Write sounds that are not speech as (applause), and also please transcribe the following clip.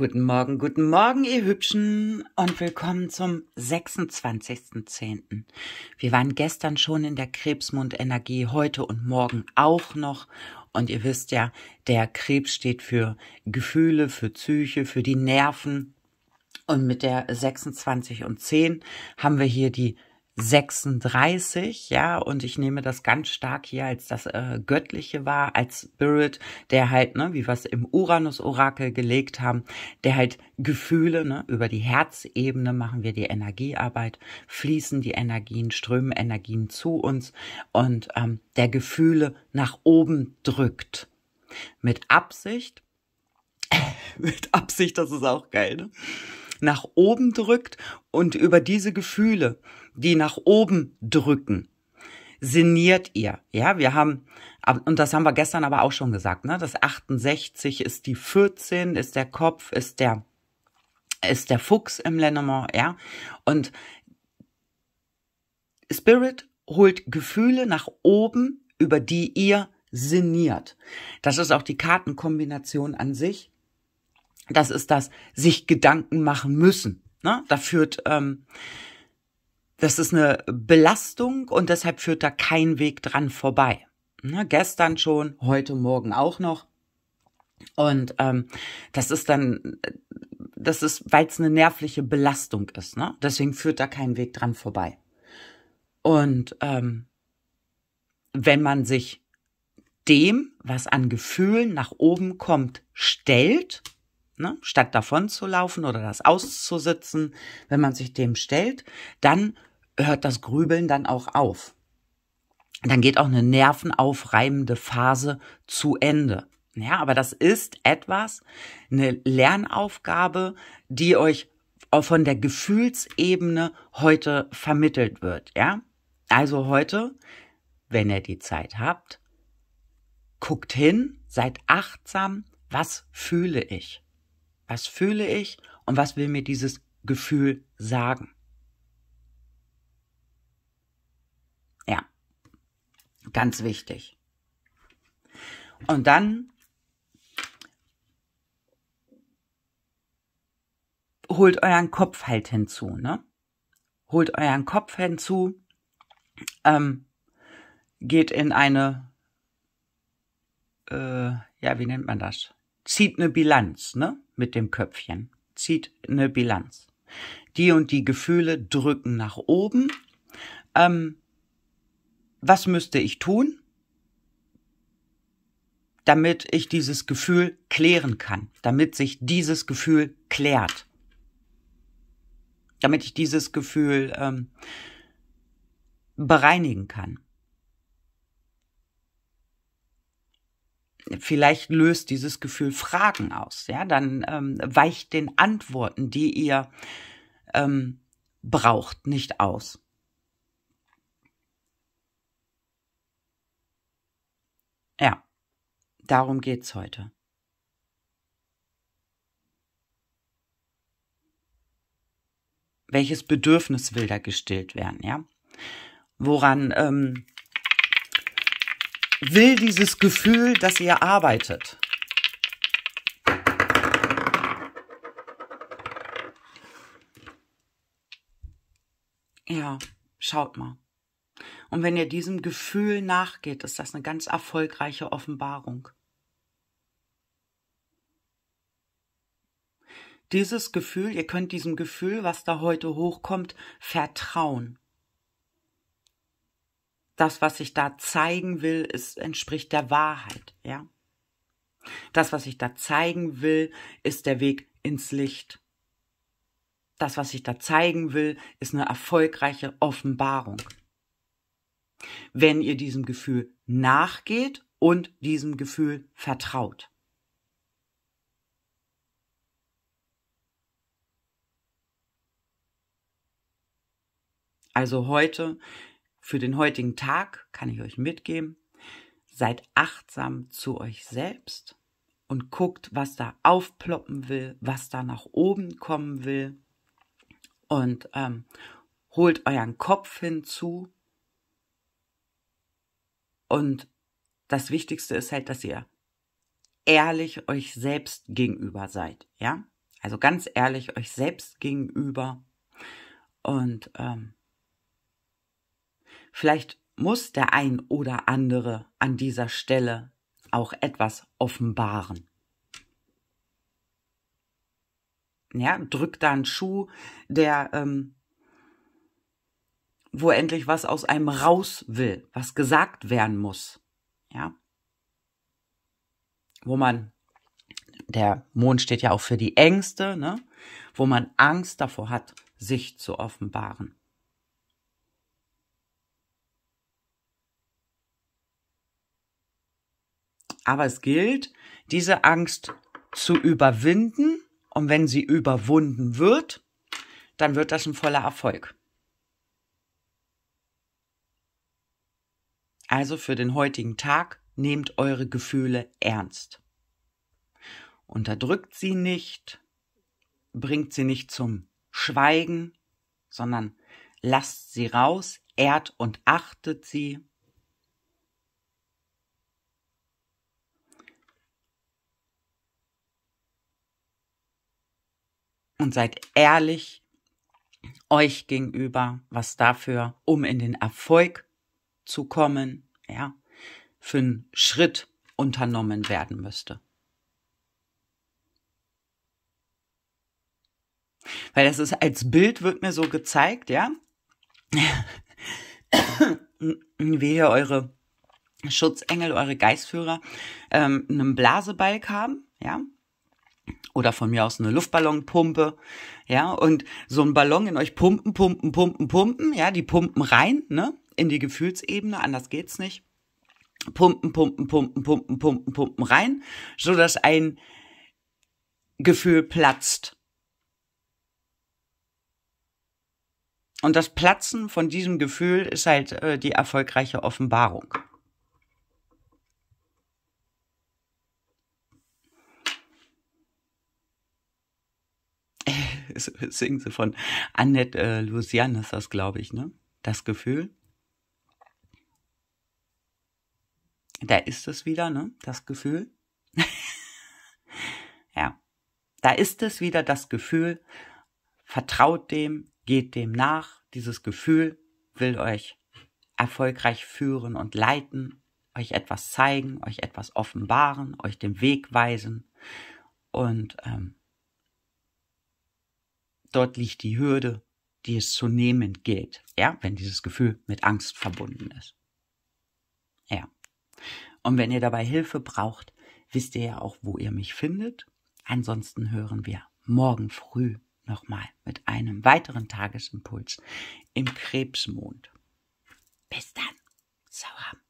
Guten Morgen, guten Morgen, ihr Hübschen und willkommen zum 26.10. Wir waren gestern schon in der Krebsmundenergie, heute und morgen auch noch. Und ihr wisst ja, der Krebs steht für Gefühle, für Psyche, für die Nerven. Und mit der 26 und 10 haben wir hier die 36, ja, und ich nehme das ganz stark hier als das äh, Göttliche wahr, als Spirit, der halt, ne, wie wir es im Uranus-Orakel gelegt haben, der halt Gefühle, ne, über die Herzebene machen wir die Energiearbeit, fließen die Energien, strömen Energien zu uns und ähm, der Gefühle nach oben drückt. Mit Absicht, (laughs) mit Absicht, das ist auch geil, ne? nach oben drückt und über diese Gefühle die nach oben drücken, sinniert ihr. Ja, wir haben, und das haben wir gestern aber auch schon gesagt, ne? Das 68 ist die 14, ist der Kopf, ist der, ist der Fuchs im Lenormand, ja. Und Spirit holt Gefühle nach oben, über die ihr sinniert. Das ist auch die Kartenkombination an sich. Das ist das sich Gedanken machen müssen. Ne? Da führt, ähm, das ist eine Belastung und deshalb führt da kein Weg dran vorbei. Ne, gestern schon, heute Morgen auch noch. Und ähm, das ist dann, das ist, weil es eine nervliche Belastung ist. Ne? Deswegen führt da kein Weg dran vorbei. Und ähm, wenn man sich dem, was an Gefühlen nach oben kommt, stellt, ne, statt davon zu laufen oder das auszusitzen, wenn man sich dem stellt, dann hört das Grübeln dann auch auf. Dann geht auch eine nervenaufreibende Phase zu Ende. Ja, aber das ist etwas, eine Lernaufgabe, die euch von der Gefühlsebene heute vermittelt wird. Ja, also heute, wenn ihr die Zeit habt, guckt hin, seid achtsam, was fühle ich? Was fühle ich und was will mir dieses Gefühl sagen? Ganz wichtig. Und dann holt euren Kopf halt hinzu, ne? Holt euren Kopf hinzu, ähm, geht in eine, äh, ja, wie nennt man das? Zieht eine Bilanz, ne? Mit dem Köpfchen. Zieht eine Bilanz. Die und die Gefühle drücken nach oben. Ähm, was müsste ich tun, damit ich dieses Gefühl klären kann, damit sich dieses Gefühl klärt, damit ich dieses Gefühl ähm, bereinigen kann. Vielleicht löst dieses Gefühl Fragen aus, ja, dann ähm, weicht den Antworten, die ihr ähm, braucht, nicht aus. Ja, darum geht's heute. Welches Bedürfnis will da gestillt werden, ja? Woran ähm, will dieses Gefühl, dass ihr arbeitet? Ja, schaut mal. Und wenn ihr diesem Gefühl nachgeht, ist das eine ganz erfolgreiche Offenbarung. Dieses Gefühl, ihr könnt diesem Gefühl, was da heute hochkommt, vertrauen. Das, was ich da zeigen will, ist, entspricht der Wahrheit, ja. Das, was ich da zeigen will, ist der Weg ins Licht. Das, was ich da zeigen will, ist eine erfolgreiche Offenbarung wenn ihr diesem Gefühl nachgeht und diesem Gefühl vertraut. Also heute, für den heutigen Tag kann ich euch mitgeben, seid achtsam zu euch selbst und guckt, was da aufploppen will, was da nach oben kommen will und ähm, holt euren Kopf hinzu und das Wichtigste ist halt, dass ihr ehrlich euch selbst gegenüber seid, ja? Also ganz ehrlich euch selbst gegenüber. Und ähm, vielleicht muss der ein oder andere an dieser Stelle auch etwas offenbaren. Ja, drückt da einen Schuh, der ähm, wo endlich was aus einem raus will, was gesagt werden muss. Ja. Wo man, der Mond steht ja auch für die Ängste, ne? Wo man Angst davor hat, sich zu offenbaren. Aber es gilt, diese Angst zu überwinden. Und wenn sie überwunden wird, dann wird das ein voller Erfolg. Also für den heutigen Tag nehmt eure Gefühle ernst. Unterdrückt sie nicht, bringt sie nicht zum Schweigen, sondern lasst sie raus, ehrt und achtet sie. Und seid ehrlich euch gegenüber, was dafür, um in den Erfolg zu kommen, ja, für einen Schritt unternommen werden müsste. Weil das ist als Bild wird mir so gezeigt, ja. (coughs) Wie ihr eure Schutzengel, eure Geistführer ähm, einen Blasebalg haben, ja. Oder von mir aus eine Luftballonpumpe, ja, und so ein Ballon in euch pumpen, pumpen, pumpen, pumpen, ja, die pumpen rein, ne? in die Gefühlsebene, anders geht's nicht. Pumpen, pumpen, pumpen, pumpen, pumpen, pumpen rein, so dass ein Gefühl platzt. Und das Platzen von diesem Gefühl ist halt äh, die erfolgreiche Offenbarung. (laughs) Singen sie von Annette äh, Lucian, ist das, glaube ich, ne? Das Gefühl. Da ist es wieder, ne? Das Gefühl. (laughs) ja. Da ist es wieder das Gefühl. Vertraut dem, geht dem nach. Dieses Gefühl will euch erfolgreich führen und leiten, euch etwas zeigen, euch etwas offenbaren, euch den Weg weisen. Und ähm, dort liegt die Hürde, die es zu nehmen gilt, ja, wenn dieses Gefühl mit Angst verbunden ist. Ja. Und wenn ihr dabei Hilfe braucht, wisst ihr ja auch, wo ihr mich findet. Ansonsten hören wir morgen früh nochmal mit einem weiteren Tagesimpuls im Krebsmond. Bis dann. Sauer.